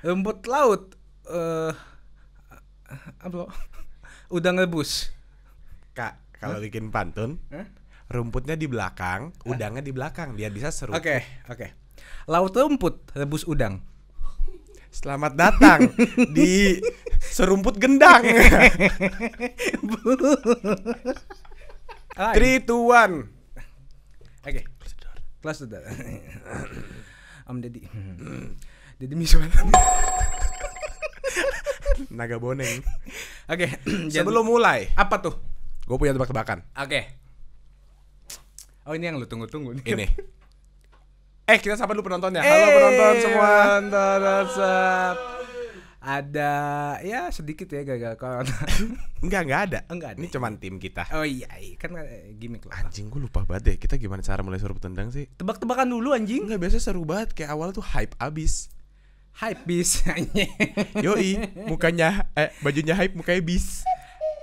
rumput laut eh uh, apa udang rebus kak kalau huh? bikin pantun huh? rumputnya di belakang udangnya di belakang biar bisa seru oke okay, oke okay. laut rumput rebus udang Selamat datang di serumput gendang. Three Tuan. one. Oke. Kelas sudah. Am Deddy. Deddy Miswan. Naga boneng. Oke. Okay, Sebelum mulai. Apa tuh? Gue punya tebak-tebakan. Oke. Okay. Oh ini yang lu tunggu-tunggu nih. Ini. Eh kita sapa dulu penontonnya. Halo hey, penonton semua. Penonton Ada ya sedikit ya gagal corona. enggak enggak ada. Enggak. Ini cuman tim kita. Oh iya, iya. kan eh, gimmick lah. Anjing gue lupa banget deh. Kita gimana cara mulai seru tendang sih? Tebak-tebakan dulu anjing. Enggak biasa seru banget kayak awal tuh hype abis. Hype bis Yo Yoi, mukanya eh bajunya hype mukanya bis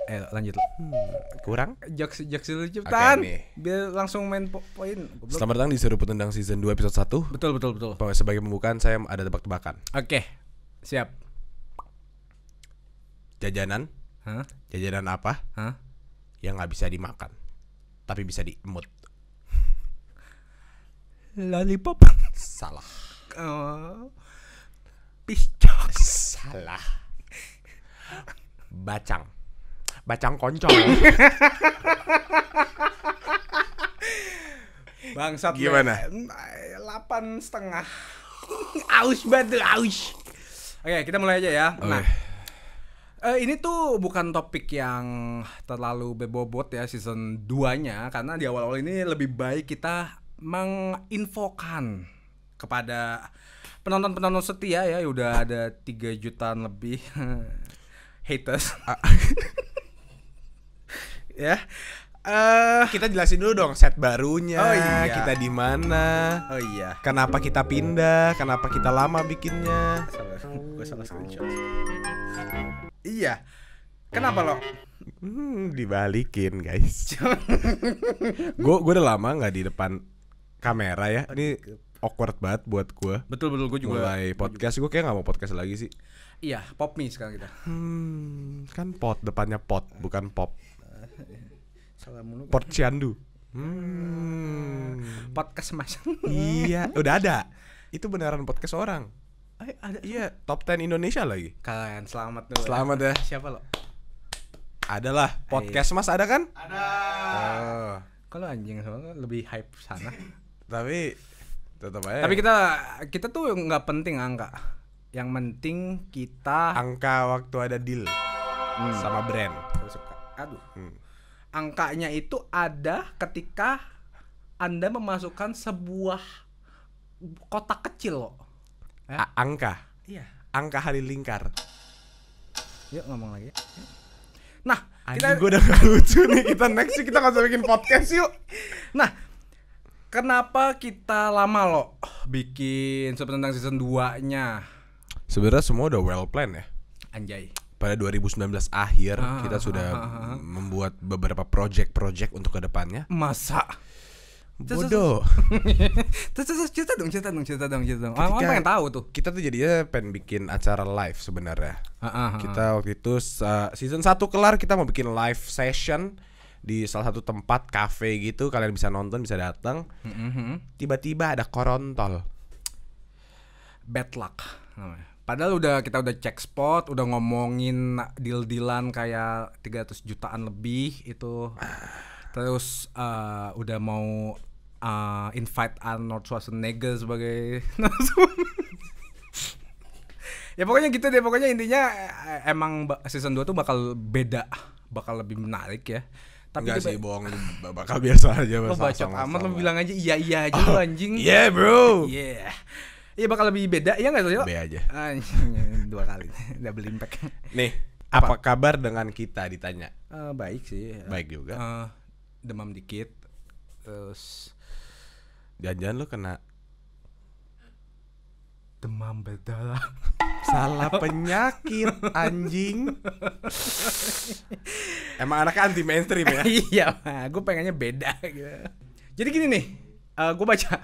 eh lanjut hmm, kurang jokes jokes lucu tan okay, biar langsung main po poin selamat datang di seru tendang season 2 episode 1 betul betul betul sebagai pembukaan saya ada tebak-tebakan oke okay. siap jajanan huh? jajanan apa huh? yang nggak bisa dimakan tapi bisa diemut lollipop salah uh, salah bacang bacang koncong Bangsat. Gimana? Delapan setengah. aus banget, aus. Oke, kita mulai aja ya. Okay. Nah, Uh, ini tuh bukan topik yang terlalu bebobot ya season 2-nya karena di awal-awal ini lebih baik kita menginfokan kepada penonton-penonton setia ya, ya udah ada 3 jutaan lebih haters. ya. Uh, kita jelasin dulu dong set barunya, oh iya. kita di mana, oh iya, kenapa kita pindah, kenapa kita lama bikinnya. gue salah screenshot. Iya, kenapa lo? Hmm, dibalikin guys. gue gue udah lama nggak di depan kamera ya. Ini awkward banget buat gue. Betul betul gue juga. Mulai podcast gue kayak nggak mau podcast lagi sih. Iya, pop mie sekarang kita. Hmm, kan pot depannya pot bukan pop. Salah mulu. Port Ciandu. Hmm. Podcast Mas. iya, udah ada. Itu beneran podcast orang. Ay, eh, ada. Iya, top 10 Indonesia lagi. Kalian selamat dulu. Ya. Selamat ya. Siapa lo? Adalah podcast Ay. Mas ada kan? Ada. Oh. Kalau anjing soalnya lebih hype sana. Tapi tetap aja. Tapi kita kita tuh nggak penting angka. Yang penting kita angka waktu ada deal hmm. sama brand. Suka. Aduh. Hmm angkanya itu ada ketika Anda memasukkan sebuah kotak kecil loh. Ya? angka. Iya. Angka halilingkar. Yuk ngomong lagi. Nah, Anjing kita gue udah gak lucu nih kita next yuk kita nggak usah bikin podcast yuk. Nah, kenapa kita lama loh bikin tentang season 2-nya? Sebenarnya semua udah well plan ya. Anjay pada 2019 akhir ah, kita ah, sudah ah, ah, ah, membuat beberapa project-project untuk kedepannya. Masa? Bodoh. Terus, terus cerita dong, cerita dong, cerita dong, cerita dong. Aku pengen tahu tuh. Kita tuh jadinya pengen bikin acara live sebenarnya. Ah, kita waktu itu uh, season 1 kelar kita mau bikin live session di salah satu tempat kafe gitu kalian bisa nonton bisa datang mm-hmm. tiba-tiba ada korontol bad luck Padahal udah kita udah cek spot, udah ngomongin deal-dealan kayak 300 jutaan lebih itu. Terus uh, udah mau uh, invite Arnold Schwarzenegger sebagai Ya pokoknya gitu deh, pokoknya intinya eh, emang season 2 tuh bakal beda, bakal lebih menarik ya. Tapi Enggak sih bohong bakal biasa aja Lo bacot amat lo bilang aja iya iya aja oh, lo anjing. Yeah, bro. Yeah. Iya bakal lebih beda ya nggak tuh? Beda aja. Dua kali, double impact. Nih, apa, apa kabar dengan kita ditanya? Uh, baik sih. Baik juga. Uh, demam dikit, terus. Jangan-jangan lo kena demam berdarah. Salah penyakit anjing. Emang anaknya anti mainstream ya? iya, gue pengennya beda gitu. Jadi gini nih, uh, eh, gue baca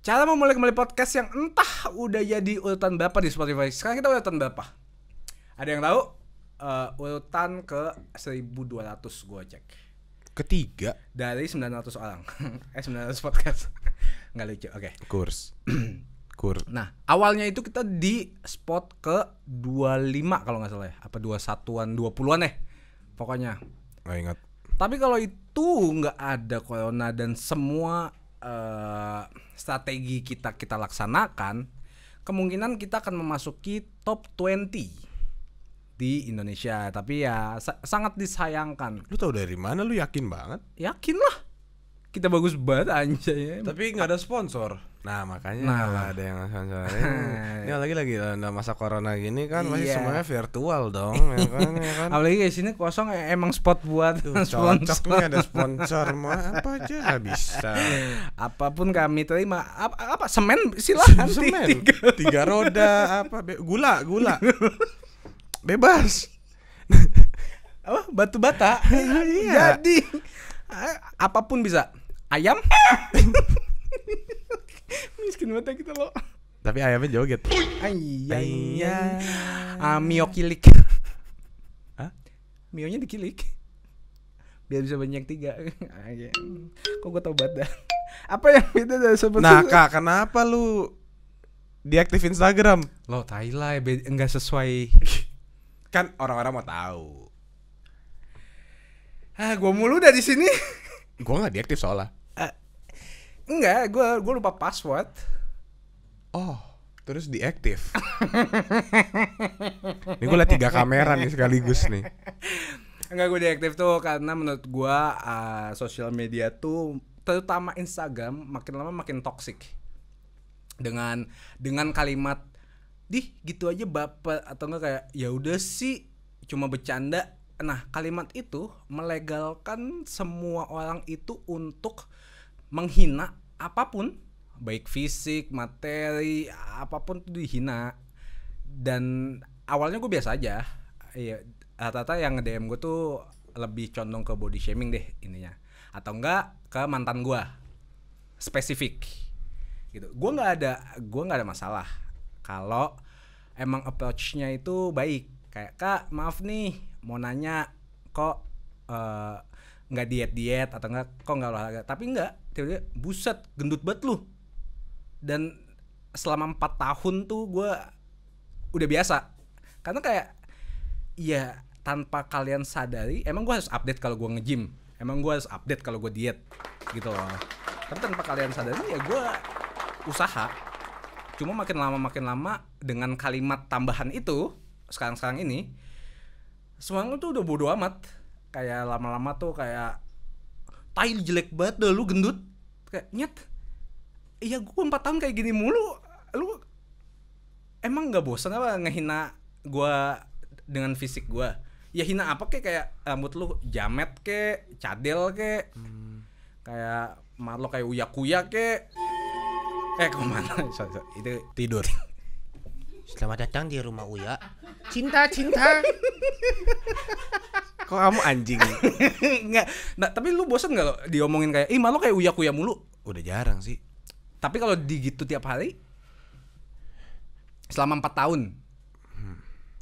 Cara memulai kembali podcast yang entah udah jadi urutan berapa di Spotify. Sekarang kita urutan berapa? Ada yang tahu? Uh, urutan ke 1200 gue cek. Ketiga dari 900 orang. eh 900 podcast. Nggak lucu. Oke. Okay. Kurs. Kur. Nah, awalnya itu kita di spot ke 25 kalau nggak salah ya. Apa 21-an, 20-an eh. Pokoknya. Nggak ingat. Tapi kalau itu nggak ada corona dan semua uh, strategi kita kita laksanakan, kemungkinan kita akan memasuki top 20 di Indonesia. Tapi ya sa sangat disayangkan. Lu tahu dari mana? Lu yakin banget? Yakin lah kita bagus banget anjay tapi nggak ada sponsor nah makanya nah. nggak ada yang sponsor ini lagi lagi masa corona gini kan iya. masih semuanya virtual dong ya kan, ya kan? apalagi kayak sini kosong ya emang spot buat Tuh, sponsor cocoknya ada sponsor mau apa aja bisa apapun kami terima apa, apa semen silahkan semen tiga, tiga roda apa gula gula bebas apa batu bata iya. jadi eh, apapun bisa ayam miskin banget ya kita lo tapi ayamnya joget ayam uh, mio kilik mio mionya dikilik biar bisa banyak tiga ah, iya. kok gue tau banget dah apa yang beda dari sobat nah kak kenapa lu diaktif Instagram lo Thailand enggak sesuai kan orang-orang mau tahu ah gue mulu dari sini gue nggak diaktif soalnya Enggak, gue gue lupa password. Oh, terus diaktif. ini gue liat tiga kamera nih sekaligus nih. Enggak gue diaktif tuh karena menurut gue uh, sosial media tuh terutama Instagram makin lama makin toksik dengan dengan kalimat dih gitu aja bapak atau enggak kayak ya udah sih cuma bercanda nah kalimat itu melegalkan semua orang itu untuk menghina apapun baik fisik materi apapun tuh dihina dan awalnya gue biasa aja iya rata-rata yang nge-DM gue tuh lebih condong ke body shaming deh ininya atau enggak ke mantan gue spesifik gitu gue nggak ada gue nggak ada masalah kalau emang approach-nya itu baik kayak kak maaf nih mau nanya kok eh, nggak uh, diet diet atau enggak kok nggak olahraga tapi enggak tiba-tiba buset gendut banget lu dan selama empat tahun tuh gue udah biasa karena kayak ya tanpa kalian sadari emang gue harus update kalau gue nge-gym emang gue harus update kalau gue diet gitu loh tapi tanpa kalian sadari ya gue usaha cuma makin lama makin lama dengan kalimat tambahan itu sekarang sekarang ini semangat tuh udah bodo amat kayak lama-lama tuh kayak tai jelek banget dah lu gendut kayak nyet iya gue empat tahun kayak gini mulu lu emang nggak bosan apa ngehina gue dengan fisik gue ya hina apa kek kayak rambut lu jamet kek cadel kek hmm. kayak marlo kayak uyak uyak kek eh kemana so, so, itu tidur selamat datang di rumah uya cinta cinta Kok kamu anjing. nggak? nah, tapi lu bosan nggak lo diomongin kayak, "Ih, malu kayak uya-kuya mulu." Udah jarang sih. Tapi kalau di gitu tiap hari selama empat tahun.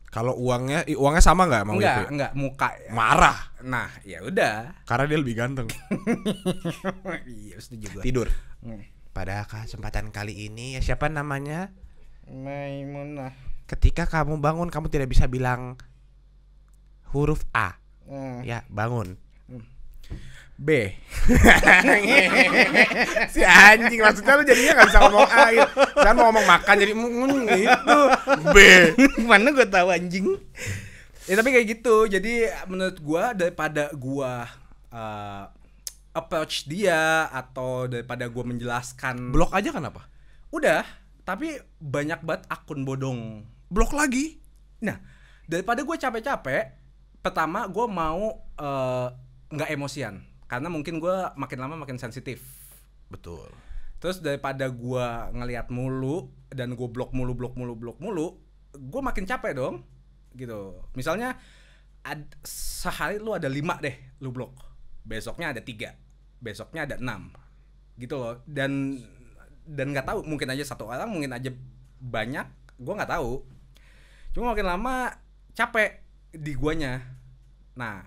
Kalau uangnya uangnya sama nggak mau enggak, itu? Enggak, muka marah. Nah, ya udah. Karena dia lebih ganteng. iya, setuju gua. Tidur. Pada kesempatan kali ini ya siapa namanya? Maimunah. Ketika kamu bangun kamu tidak bisa bilang huruf A. Hmm. Ya, bangun. Hmm. B. si anjing maksudnya lu jadinya gak bisa ngomong A gitu. Saya mau ngomong makan jadi mm, gitu. B. Mana gue tahu anjing. ya tapi kayak gitu. Jadi menurut gua daripada gua uh, approach dia atau daripada gua menjelaskan blok aja kenapa? Udah, tapi banyak banget akun bodong. Blok lagi. Nah, daripada gue capek-capek, pertama gue mau eh, nggak uh, emosian karena mungkin gue makin lama makin sensitif betul terus daripada gue ngelihat mulu dan gue blok mulu blok mulu blok mulu gue makin capek dong gitu misalnya ad, sehari lu ada lima deh lu blok besoknya ada tiga besoknya ada enam gitu loh dan dan nggak tahu mungkin aja satu orang mungkin aja banyak gue nggak tahu cuma makin lama capek di guanya nah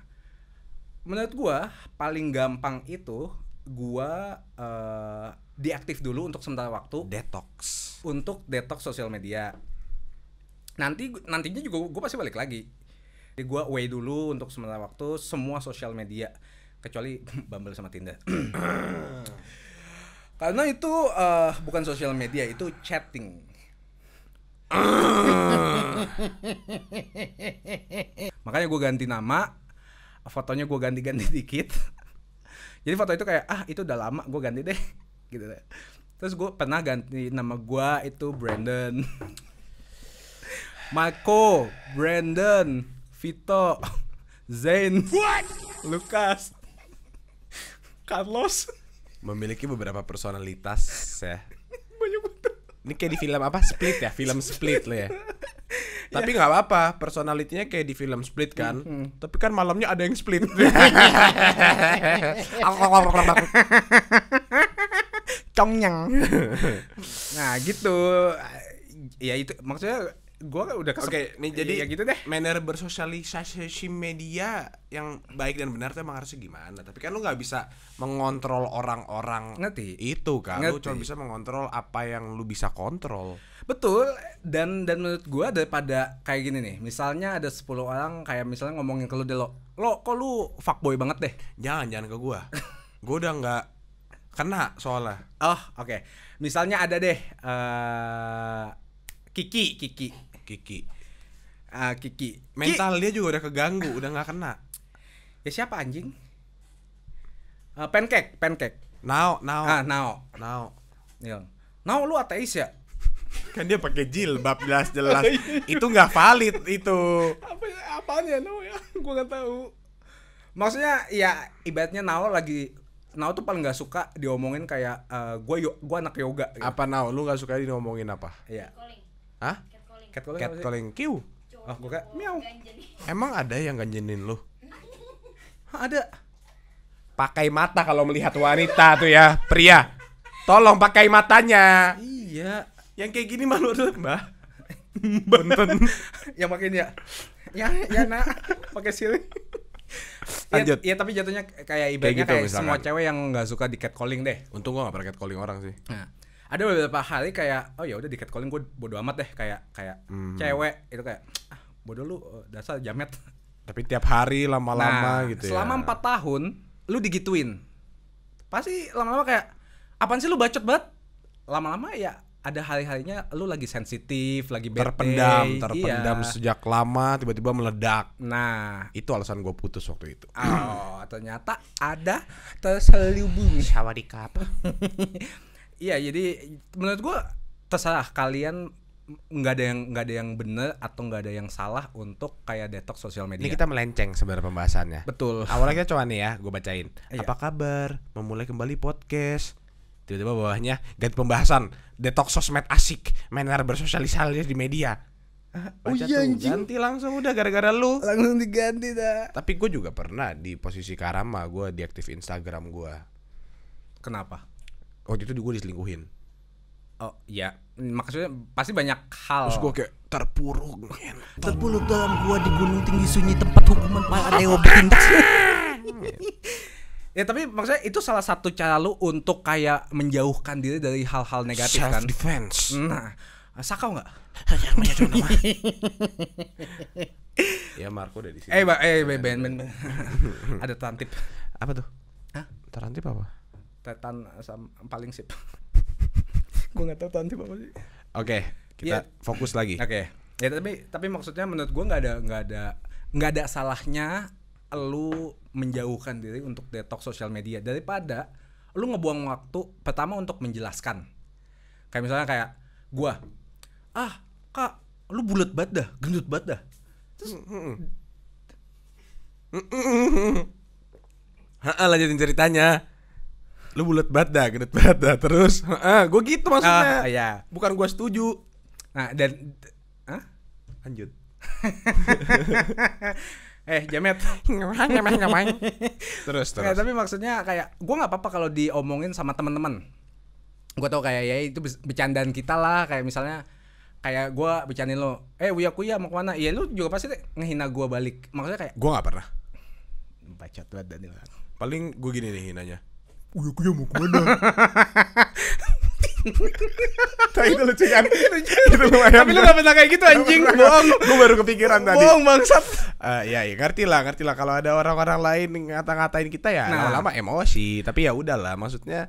menurut gua paling gampang itu gua uh, diaktif dulu untuk sementara waktu detox untuk detox sosial media nanti nantinya juga gue pasti balik lagi jadi gue away dulu untuk sementara waktu semua sosial media kecuali Bumble sama Tinder karena itu uh, bukan sosial media itu chatting Makanya gue ganti nama, fotonya gue ganti-ganti dikit. Jadi foto itu kayak ah itu udah lama gue ganti deh gitu. Deh. Terus gue pernah ganti nama gue itu Brandon. Marco, Brandon, Vito, Zain, What? Lukas, Carlos. Memiliki beberapa personalitas ya ini kayak di film apa Split ya film Split lah ya tapi ya. nggak apa-apa personalitinya kayak di film Split kan hmm. tapi kan malamnya ada yang Split congyang nah gitu ya itu maksudnya gue udah kesep... oke okay, nih ya jadi ya gitu deh manner bersosialisasi media yang baik dan benar tuh emang harusnya gimana tapi kan lu nggak bisa mengontrol orang-orang ngerti itu kan ngerti. lu cuma bisa mengontrol apa yang lu bisa kontrol betul dan dan menurut gue daripada kayak gini nih misalnya ada 10 orang kayak misalnya ngomongin ke lu deh lo lo kok lu fuckboy banget deh jangan jangan ke gue gue udah nggak kena soalnya oh oke okay. misalnya ada deh uh, Kiki Kiki Kiki. Uh, Kiki. Mental Ki dia juga udah keganggu, udah nggak kena. Ya siapa anjing? Uh, pancake, pancake. Now, now. Ah, now. Now. Ya. Now lu ateis ya? kan dia pakai jilbab jelas-jelas. Iya. itu nggak valid itu. Apa ya, apanya ya now ya? Gue nggak tahu. Maksudnya ya ibaratnya now lagi Nao tuh paling gak suka diomongin kayak uh, ah, gue gua gue anak yoga. Gitu. Apa Nao? Lu gak suka diomongin apa? Iya. Hah? cat calling Q. Oh, gue kayak miau. Emang ada yang ganjenin lu? Hah, ada. Pakai mata kalau melihat wanita tuh ya, pria. Tolong pakai matanya. Iya. Yang kayak gini malu tuh, Mbak. Benten. yang makin ya. Ya, ya nak. Pakai siling. Ya, Lanjut. Iya, ya, tapi jatuhnya kayak ibaratnya kayak, gitu, kayak semua cewek yang nggak suka di catcalling deh. Untung gua gak pernah catcalling orang sih. Nah ada beberapa kali kayak oh ya udah di catcalling gue bodo amat deh kayak kayak mm. cewek itu kayak ah, bodo lu eh, dasar jamet tapi tiap hari lama-lama nah, gitu ya. selama ya. tahun lu digituin pasti lama-lama kayak apaan sih lu bacot banget lama-lama ya ada hari-harinya lu lagi sensitif, lagi bete, terpendam, iya. terpendam iya. sejak lama, tiba-tiba meledak. Nah, itu alasan gue putus waktu itu. Oh, ternyata ada terselubung. Sawadikap. iya jadi menurut gua terserah kalian nggak ada yang nggak ada yang benar atau nggak ada yang salah untuk kayak detox sosial media. Ini kita melenceng sebenarnya pembahasannya. Betul. Awalnya kita coba nih ya, gue bacain. Iya. Apa kabar? Memulai kembali podcast. Tiba-tiba bawahnya ganti pembahasan detox sosmed asik, manner bersosialisasi di media. Ah, Baca oh iya, tuh, ganti langsung udah gara-gara lu. Langsung diganti dah. Tapi gue juga pernah di posisi karama gue diaktif Instagram gue. Kenapa? waktu itu gue diselingkuhin oh iya maksudnya pasti banyak hal terus gue kayak terpuruk terpuruk dalam gua di gunung tinggi sunyi tempat hukuman para dewa bertindak ya tapi maksudnya itu salah satu cara lu untuk kayak menjauhkan diri dari hal-hal negatif Self kan defense nah sakau nggak ya Marco udah di sini eh ba eh ben ben, ben. ada tantip apa tuh Hah? tantip apa tetan asam eh, paling sip gue nggak tahu nanti sih oke okay, kita yeah. fokus lagi oke okay. ya tapi tapi maksudnya menurut gue nggak ada nggak ada nggak ada salahnya lu menjauhkan diri untuk detox sosial media daripada lu ngebuang waktu pertama untuk menjelaskan kayak misalnya kayak gua ah kak lu bulat banget dah gendut banget dah terus Ha, lanjutin ceritanya lu bulat banget dah gendut banget dah terus ah gue gitu maksudnya uh, iya. bukan gue setuju nah dan ah lanjut eh jamet terus terus nah, tapi maksudnya kayak gue nggak apa-apa kalau diomongin sama teman-teman gue tau kayak ya itu bercandaan kita lah kayak misalnya kayak gue bercandain lo eh wiyaku kuya mau kemana ya lu juga pasti ngehina gue balik maksudnya kayak gue nggak pernah bacot banget dan paling gue gini nih hinanya Uyuk uyuk mau kemana? Tapi itu lucu kan? itu lumayan. Tapi lu gak pernah kayak gitu anjing, bohong. Gue baru kepikiran tadi. Bohong bangsat. Uh, ya, ya ngerti lah, ngerti lah. Kalau ada orang-orang lain ngata-ngatain kita ya nah. lama-lama emosi. Tapi ya udah lah, maksudnya.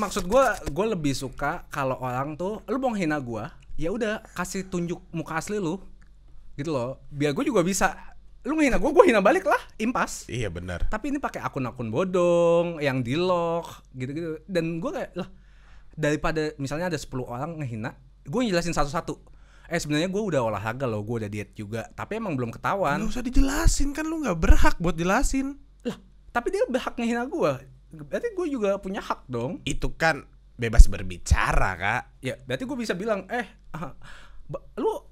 Maksud gue, gue lebih suka kalau orang tuh, lu mau hina gue, ya udah kasih tunjuk muka asli lu, gitu loh. Biar gue juga bisa lu ngehina gue, gue hina balik lah, impas. Iya benar. Tapi ini pakai akun-akun bodong, yang di lock, gitu-gitu. Dan gue kayak lah daripada misalnya ada 10 orang ngehina, gue jelasin satu-satu. Eh sebenarnya gue udah olahraga loh, gue udah diet juga, tapi emang belum ketahuan. Gak usah dijelasin kan lu nggak berhak buat jelasin. Lah, tapi dia berhak ngehina gue. Berarti gue juga punya hak dong. Itu kan bebas berbicara kak. Ya, berarti gue bisa bilang, eh, uh, lu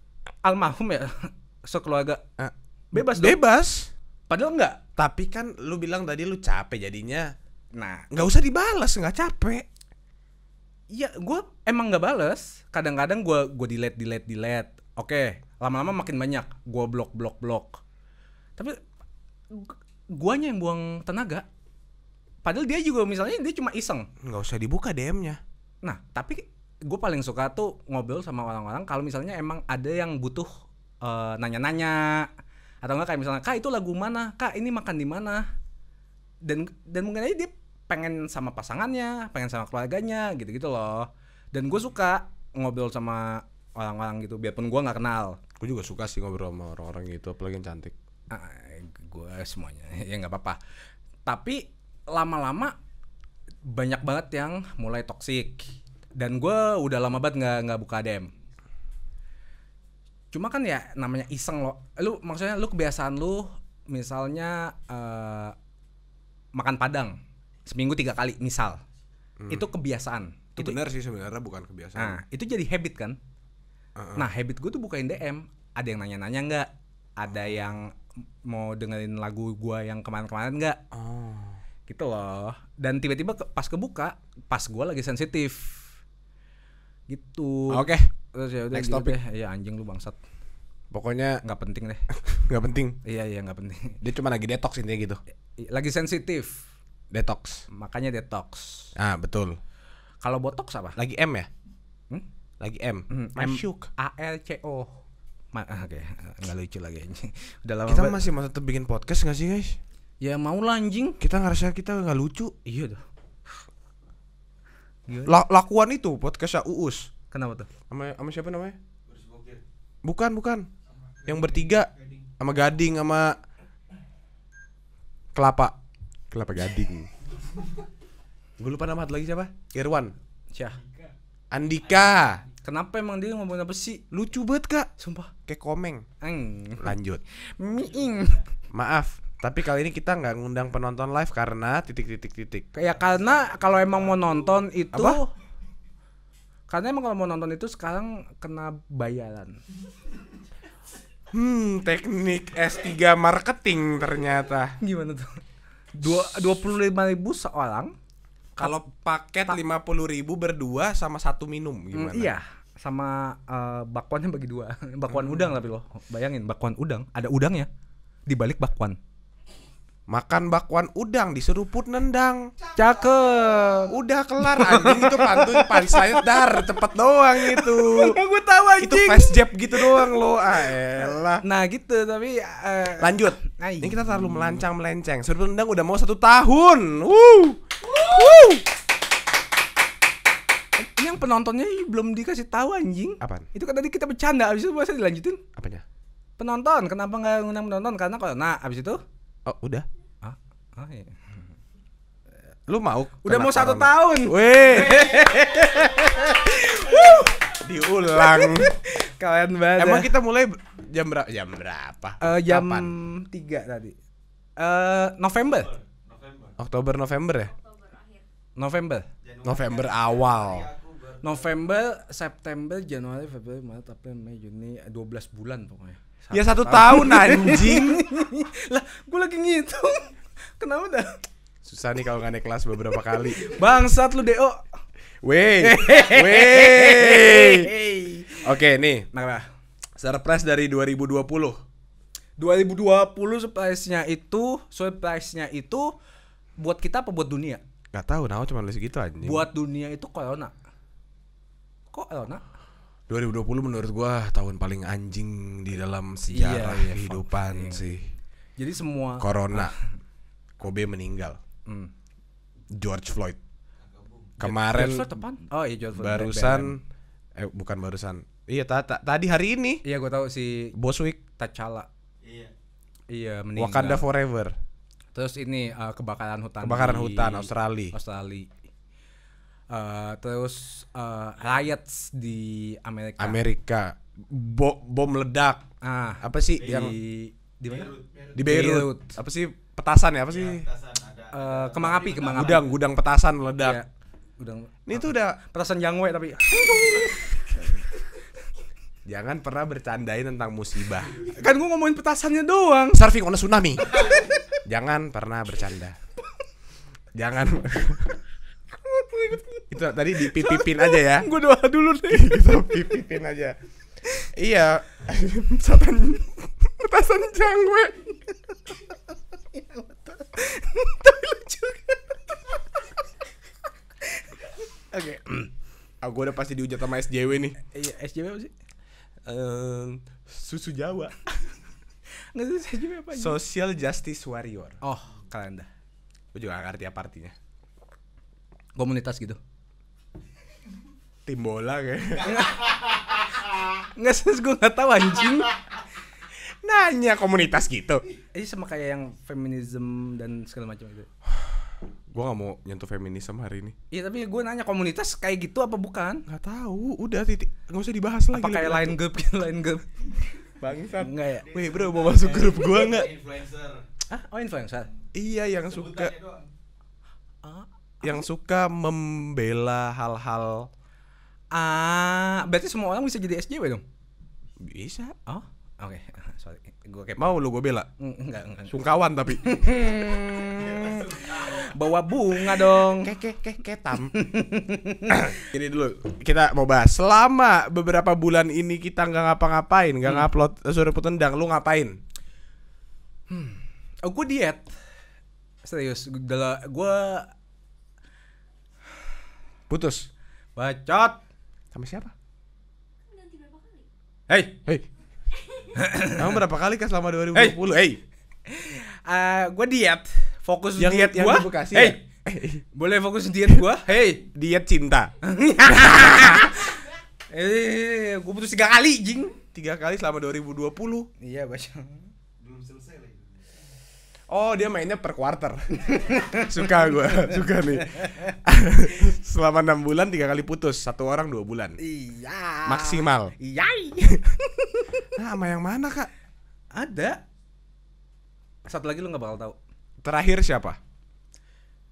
almarhum ya sekeluarga. Uh Bebas dong. Bebas. Padahal enggak. Tapi kan lu bilang tadi lu capek jadinya. Nah, nggak usah dibalas, nggak capek. Iya, gue emang nggak balas. Kadang-kadang gue gue delete delete delete. Oke, lama-lama makin banyak. Gue blok blok blok. Tapi guanya yang buang tenaga. Padahal dia juga misalnya dia cuma iseng. Nggak usah dibuka DM-nya. Nah, tapi gue paling suka tuh ngobrol sama orang-orang kalau misalnya emang ada yang butuh eh, nanya-nanya. Uh, nanya -nanya atau enggak kayak misalnya kak itu lagu mana kak ini makan di mana dan dan mungkin aja dia pengen sama pasangannya pengen sama keluarganya gitu gitu loh dan gue suka ngobrol sama orang-orang gitu biarpun gue nggak kenal gue juga suka sih ngobrol sama orang-orang gitu apalagi yang cantik ah, gue semuanya ya nggak apa-apa tapi lama-lama banyak banget yang mulai toksik dan gue udah lama banget nggak nggak buka DM cuma kan ya namanya iseng lo lu maksudnya lu kebiasaan lu misalnya uh, makan padang seminggu tiga kali misal hmm. itu kebiasaan itu, itu benar sih sebenarnya bukan kebiasaan nah itu jadi habit kan uh-uh. nah habit gue tuh bukain dm ada yang nanya-nanya nggak ada oh. yang mau dengerin lagu gue yang kemarin-kemarin nggak oh. gitu loh dan tiba-tiba pas kebuka pas gue lagi sensitif gitu oke okay. Terus ya udah Next gitu topic. Iya anjing lu bangsat. Pokoknya nggak penting deh. nggak penting. Iya iya nggak penting. Dia cuma lagi detox intinya gitu. Lagi sensitif. Detox. Makanya detox. Ah betul. Kalau botox apa? Lagi M ya. Hmm? Lagi M. Hmm, Masuk. M A L C O. Ma ah, Oke, okay. nggak lucu lagi anjing. Udah lama. Kita masih mau tetap bikin podcast nggak sih guys? Ya mau lah anjing. Kita ngerasa kita nggak lucu. Iya tuh. lakuan itu podcastnya Uus. Kenapa tuh? Sama sama siapa namanya? Bukan, bukan. Yang bertiga sama Gading sama Kelapa. Kelapa Gading. Gue lupa nama lagi siapa? Irwan. Syah. Andika. Kenapa emang dia ngomong apa sih? Lucu banget kak, sumpah. Kayak komeng. Eng. Lanjut. Miing. Maaf, tapi kali ini kita nggak ngundang penonton live karena titik titik titik. Ya karena kalau emang mau nonton itu apa? Karena emang kalau mau nonton itu sekarang kena bayaran. Hmm, teknik S3 marketing ternyata. Gimana tuh? Dua dua puluh lima ribu seorang. Kalau paket lima puluh ribu berdua sama satu minum hmm, gimana? Mm, iya, sama uh, bakwannya bagi dua. Bakwan hmm. udang tapi loh. Bayangin bakwan udang, ada udangnya di balik bakwan. Makan bakwan udang diseruput nendang. Cakep. Udah kelar anjing itu pantun paling saya dar cepet doang itu. Yang gue tahu anjing. Itu fast jab gitu doang lo. Ah Nah gitu tapi uh, lanjut. Ay. Nah, Ini kita iya. terlalu melancang melenceng. Seruput nendang udah mau satu tahun. Wuh. Ini Yang penontonnya belum dikasih tahu anjing. Apa? Itu kan tadi kita bercanda Abis itu masa dilanjutin? Apanya? Penonton, kenapa nggak ngundang penonton? Karena kalau nah abis itu Oh, udah. Ah, ah iya. Lu mau? Udah mau satu tahun. Weh. Diulang. Kalian banget. Emang ya. kita mulai jam berapa? Jam berapa? Uh, jam Kapan? 3 tadi. Uh, eh, November. November. Oktober November ya? November. Januari November awal. November, September, Januari, Februari, Maret, April, Mei, Juni, 12 eh, bulan pokoknya ya satu tahun, tahun anjing. lah, gue lagi ngitung. Kenapa dah? Susah nih kalau naik kelas beberapa kali. Bangsat lu Deo. Wey. Wey. Oke, nih. Nah, nah. surprise dari 2020. 2020 surprise-nya itu, surprise-nya itu buat kita apa buat dunia? Gak tahu, nah cuma lu segitu aja. Buat dunia itu corona. Kok corona? 2020 menurut gua tahun paling anjing di dalam sejarah iya, kehidupan iya. sih. Jadi semua Corona. Ah. Kobe meninggal. Hmm. George Floyd. Kemarin George Floyd Oh iya George Floyd. Barusan eh bukan barusan. Iya ta ta tadi hari ini. Iya gua tahu si Boswick Tachala. Iya. Iya meninggal. Wakanda Forever. Terus ini uh, kebakaran hutan. Kebakaran hutan Australia. Australia Uh, terus uh, riots di Amerika. Amerika. Bo bom ledak Ah, apa sih di, yang di mana? Di Beirut. Beirut. Apa sih petasan ya? Apa iya, sih? Ya, sih uh, kembang api, kembang api. Gudang, gudang petasan meledak. Ya, gudang. Ini tuh udah petasan jangwe tapi Jangan pernah bercandain tentang musibah. kan gua ngomongin petasannya doang. Surfing on a tsunami. Jangan pernah bercanda. Jangan itu tadi dipipipin aja ya gue doa dulu nih kita gitu, pipipin aja iya setan petasan jangwe tapi lucu oke aku udah pasti diujat sama SJW nih iya SJW apa sih um, susu Jawa Nggak sih SJW apa aja? Social Justice Warrior Oh kalian dah Gue juga gak ngerti apa artinya komunitas gitu tim bola kayak nggak sih gue nggak tahu anjing nanya komunitas gitu ini iya, sama kayak yang feminisme dan segala macam itu gue gak mau nyentuh feminisme hari ini iya tapi gue nanya komunitas kayak gitu apa bukan nggak tahu udah titik nggak usah dibahas lagi apa kayak lain grup lain grup bangsat nggak ya wih bro mau masuk grup gue nggak influencer ah oh influencer iya yang suka ah yang suka membela hal-hal ah berarti semua orang bisa jadi SJW dong bisa oh oke okay. sorry gue kayak mau lu gue bela enggak, mm, enggak, enggak. sungkawan tapi bawa bunga dong ke ke ke tam ini dulu kita mau bahas selama beberapa bulan ini kita nggak ngapa-ngapain nggak hmm. ngupload sore putendang lu ngapain hmm. aku diet serius gue Putus. Bacot. Sama siapa? Hei. Hei. Kamu berapa kali kan selama 2020? Hei. Hey. Uh, eh, gue diet. Fokus yang, diet yang gue. Bekasi hey. Ya? Boleh fokus diet gue? Hei, diet cinta. eh, gue putus tiga kali, jing. Tiga kali selama 2020. Iya, bacot Oh dia mainnya per quarter Suka gue Suka nih Selama enam bulan tiga kali putus Satu orang dua bulan Iya Maksimal Iya Nah sama yang mana kak? Ada Satu lagi lu gak bakal tahu. Terakhir siapa?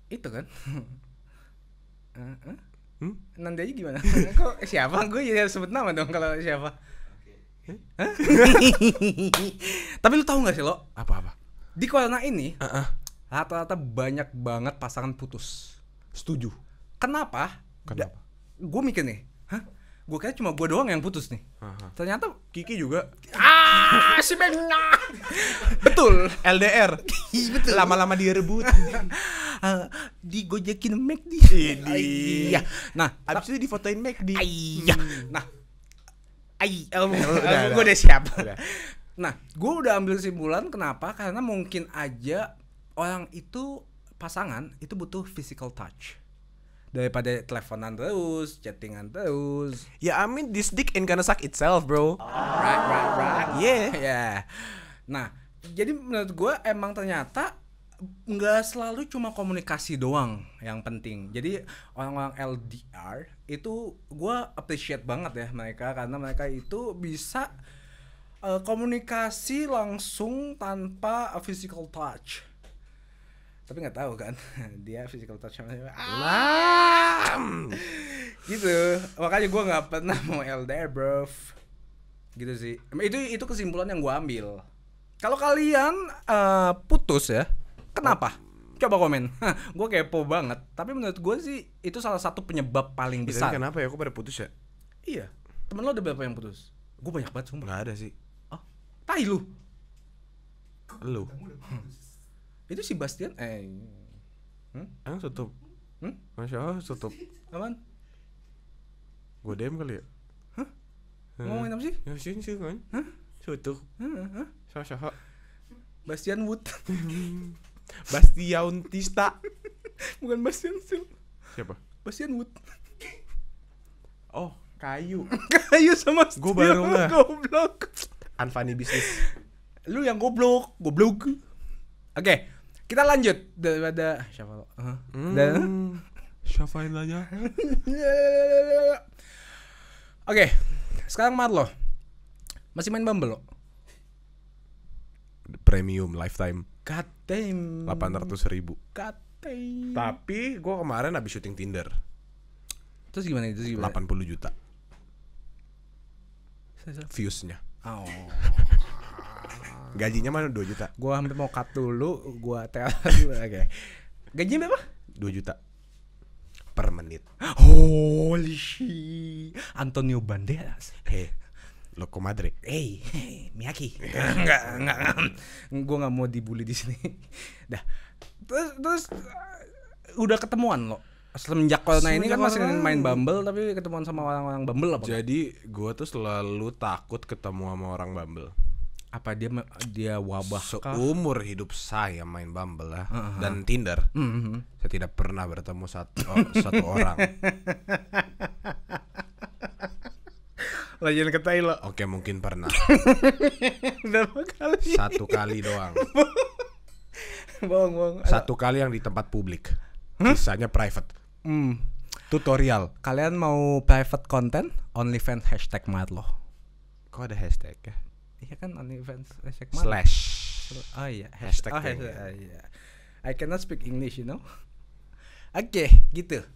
Itu kan eh, eh. hmm? Nanti aja gimana? Kok siapa? Gue jadi ya sebut nama dong kalau siapa Tapi lu tahu gak sih lo? Apa-apa? di corona ini uh-uh. rata-rata banyak banget pasangan putus. Setuju. Kenapa? Kenapa? Gue mikir nih, hah? Gue kayak cuma gue doang yang putus nih. Uh-huh. Ternyata Kiki juga. Ah, si benna Betul. LDR. Iya, betul. Lama-lama direbut. Uh, eh, digojekin McD. E iya. Nah, abis itu difotoin McD. E iya. Hmm. Nah, Ay, Oh, gue udah siap. Udah. Nah, gue udah ambil simpulan kenapa? Karena mungkin aja orang itu pasangan itu butuh physical touch daripada teleponan terus, chattingan terus. Ya, yeah, I mean this dick ain't gonna suck itself, bro. Oh. Right, right, right. Yeah. Yeah. Nah, jadi menurut gue emang ternyata nggak selalu cuma komunikasi doang yang penting. Jadi orang-orang LDR itu gue appreciate banget ya mereka karena mereka itu bisa Eh, komunikasi langsung tanpa physical touch tapi nggak tahu kan dia physical touch sama siapa ah! gitu makanya gue nggak pernah mau LDR bro gitu sih itu itu kesimpulan yang gue ambil kalau kalian uh, putus ya kenapa coba komen gue kepo banget tapi menurut gue sih itu salah satu penyebab paling besar Jadi kenapa ya aku pada putus ya iya temen lo ada berapa yang putus gue banyak banget sumpah nggak ada sih tai lu lu hmm. itu si Bastian eh hmm? emang tutup hmm? masya Allah oh, tutup aman gue DM kali ya Hah? Eh, ngomongin apa sih? Ya sih sih kan Hah? Tutup Hah? Sasa Bastian Wood Bastian Tista Bukan Bastian Sil Siapa? Bastian Wood Oh kayu Kayu sama Gue baru nggak Goblok unfunny bisnis, lu yang goblok goblok oke okay, kita lanjut daripada siapa lo hmm. dan siapa yang nanya oke sekarang Marlo masih main Bumble lo premium lifetime God damn ratus ribu God tapi gue kemarin habis syuting Tinder terus gimana itu gimana 80 juta viewsnya Oh. Gajinya mana 2 juta? Gua hampir mau cut dulu, gua tel dulu. Oke. Okay. Gajinya berapa? 2 juta per menit. Holy shit. Antonio Banderas. heh, Loco Madre. Hey, hey Miyaki. enggak, enggak, enggak. nggak mau dibully di sini. Dah. Terus, terus udah ketemuan lo semenjak corona ini kan masih orang. main Bumble tapi ketemuan sama orang-orang Bumble apa? Jadi gue tuh selalu takut ketemu sama orang Bumble. Apa dia dia wabah? Seumur kah? hidup saya main Bumble lah ya, uh -huh. dan Tinder, uh mm-hmm. -huh. saya tidak pernah bertemu satu oh, satu orang. Lajan ketai lo. Oke mungkin pernah. Berapa kali? Satu kali doang. bohong bohong. Satu kali yang di tempat publik. Kisahnya private. Hmm, tutorial. Kalian mau private content? OnlyFans hashtag matlo. Kok ada hashtag ya? Iya kan OnlyFans hashtag matlo. Slash. Oh iya. Hashtag. oh, hashtag. Oh, iya. I cannot speak English, you know. Oke, okay, gitu.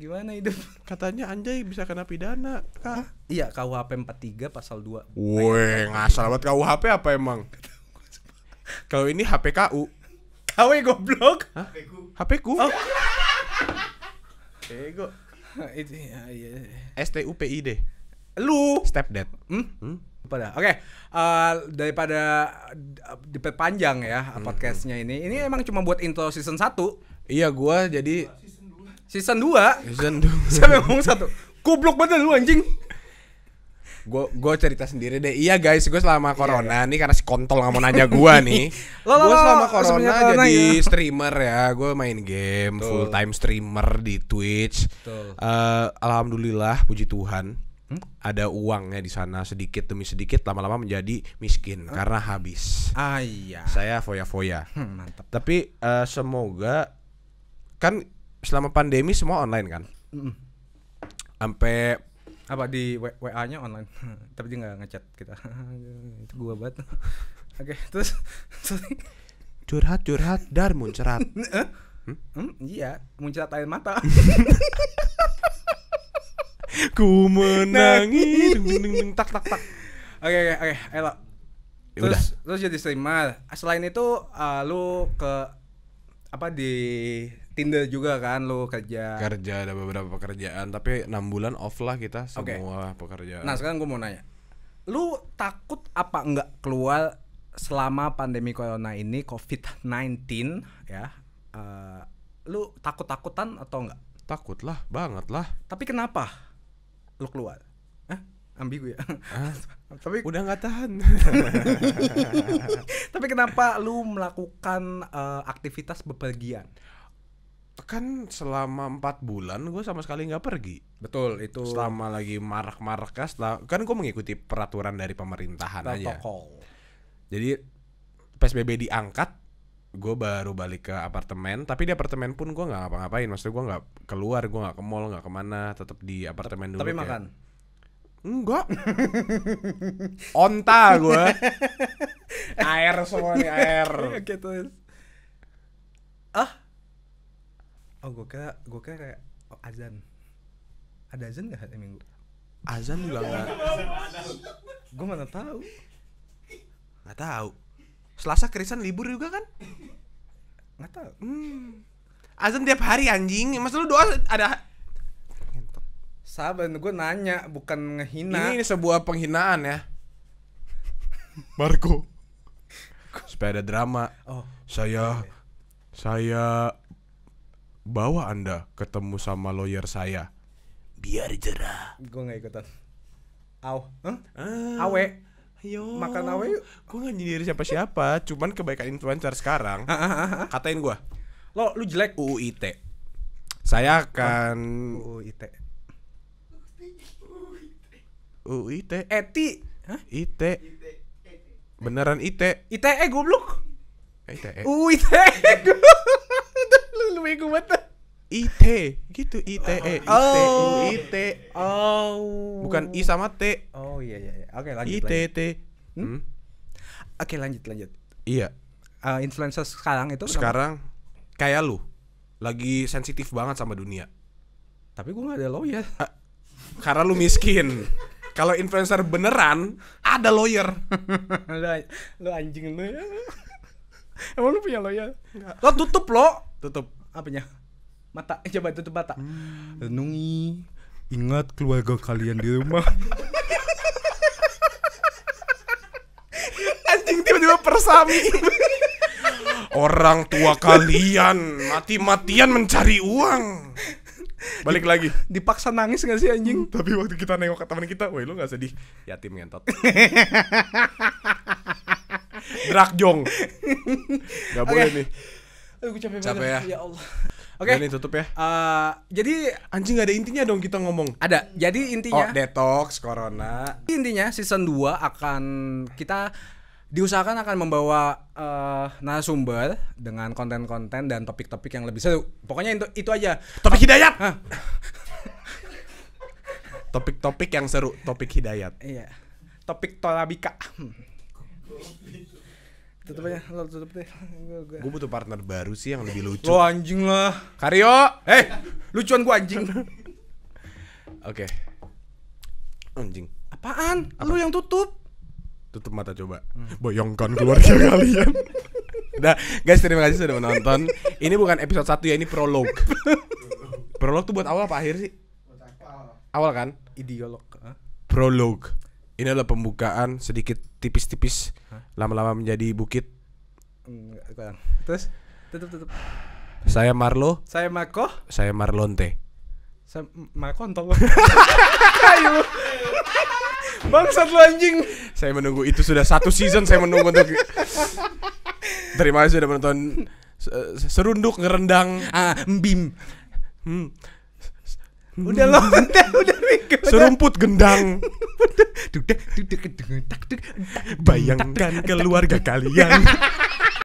Gimana hidup? Katanya anjay bisa kena pidana, Kak. Iya, KUHP 43 pasal 2. Woi, ngasal banget KUHP apa emang? Kalau ini HPKU. KW goblok. HPku. HPku? Oh. Ego. Itu ya, iya. iya. D. Lu Step stepdad. Hmm? hmm? pada oke okay. uh, eh, daripada eh, panjang ya hmm. podcastnya hmm. ini ini hmm. emang cuma buat intro season 1 iya gua jadi season 2 season 2 season 2 saya ngomong satu goblok banget lu anjing gue gue cerita sendiri deh iya guys gue selama iya, corona yeah. nih karena si kontol nggak mau nanya gue nih gue selama corona jadi ya. streamer ya gue main game Betul. full time streamer di Twitch uh, alhamdulillah puji Tuhan hmm? ada uangnya di sana sedikit demi sedikit lama-lama menjadi miskin hmm? karena habis. Ah iya. Saya foya-foya. Hmm, Tapi uh, semoga kan selama pandemi semua online kan. Mm. Sampai apa di WA nya online tapi dia nggak ngechat kita itu gua banget oke terus curhat curhat dar muncrat eh? hmm? hmm? iya muncrat air mata ku menangi nah. tak tak tak oke oke okay, oke elo ya terus terus jadi streamer selain itu uh, lu ke apa di Tinder juga kan lu kerja. Kerja ada beberapa pekerjaan, tapi enam bulan off lah kita semua okay. pekerjaan. Nah, sekarang gue mau nanya. Lu takut apa enggak keluar selama pandemi corona ini COVID-19 ya? Uh, lu takut-takutan atau enggak? Takut lah, banget lah. Tapi kenapa lu keluar? Hah? Ambigu ya. Ah, tapi udah nggak tahan. tapi kenapa lu melakukan uh, aktivitas bepergian? kan selama empat bulan gue sama sekali nggak pergi betul itu selama lagi marak-marak kan, kan gue mengikuti peraturan dari pemerintahan Protokol. aja jadi psbb diangkat gue baru balik ke apartemen tapi di apartemen pun gue nggak ngapa-ngapain maksudnya gue nggak keluar gue nggak ke mall nggak kemana tetap di apartemen dulu tapi kayak. makan enggak onta gue air semua nih air gitu. ah oh gue kira gue kira kayak oh, azan ada azan nggak hari minggu azan juga gak. gue mana tahu Gak tahu selasa Kristen libur juga kan Gak tahu hmm. azan tiap hari anjing mas lu doa ada Sabar, gue nanya bukan ngehina. Ini, ini sebuah penghinaan ya. Marco. Supaya ada drama. Oh. Saya saya bawa anda ketemu sama lawyer saya biar jerah gue gak ikutan aw huh? ah. awe Yo, makan awe yuk. Gue gak nyindir siapa-siapa, cuman kebaikan influencer sekarang. Ah, ah, ah, katain gue. Lo lu jelek UIT Saya akan UIT UIT Eti. Hah? IT. Beneran IT. ITE goblok. ITE. UU ITE lu bego banget. IT gitu ITE oh. Eh, IT oh bukan I sama T oh iya iya, iya. oke lanjut ITT hmm? hmm? oke lanjut lanjut iya uh, influencer sekarang itu sekarang kenapa? kayak lu lagi sensitif banget sama dunia tapi gue gak ada lawyer uh, karena lu miskin kalau influencer beneran ada lawyer lu, anjing lu ya emang lu punya lawyer Enggak. lo tutup lo tutup apanya? Mata. Eh, coba tutup mata. Hmm. Renungi. Ingat keluarga kalian di rumah. Anjing tiba-tiba persami. Orang tua kalian mati-matian mencari uang. Balik lagi. Dipaksa nangis gak sih anjing? Hmm, tapi waktu kita nengok ke teman kita, "Woi, lu gak sedih? Yatim ngentot." jong Gak okay. boleh nih. Aduh, gue capek, capek banget. Ya. ya Allah. Oke. Okay. Ini tutup ya. Uh, jadi anjing gak ada intinya dong kita ngomong. Ada. Jadi intinya oh, detox corona. Intinya season 2 akan kita diusahakan akan membawa uh, narasumber dengan konten-konten dan topik-topik yang lebih seru. Pokoknya itu, itu aja. Topik hidayat. Topik-topik yang seru, topik hidayat. Iya. Topik torabika. tutup aja lo tutup deh gue butuh partner baru sih yang lebih lucu lo anjing lah Karyo eh lucuan gue anjing oke okay. anjing apaan Apa? lu yang tutup tutup mata coba hmm. boyongkan keluarga kalian Nah, guys terima kasih sudah menonton. Ini bukan episode 1 ya, ini prolog. prolog tuh buat awal apa akhir sih? Awal kan? Ideolog. Huh? Ah. Prolog. Ini adalah pembukaan sedikit tipis-tipis, lama-lama menjadi bukit. Terus tutup tutup. Saya Marlo. Saya Mako. Saya Marlonte. Saya Makontol. kayu Bangsat lu anjing. Saya menunggu itu sudah satu season saya menunggu untuk Terima kasih sudah menonton serunduk ngerendang ah, bim. Hmm. Udah lo, udah, udah mikir Serumput gendang. Bayangkan keluarga kalian.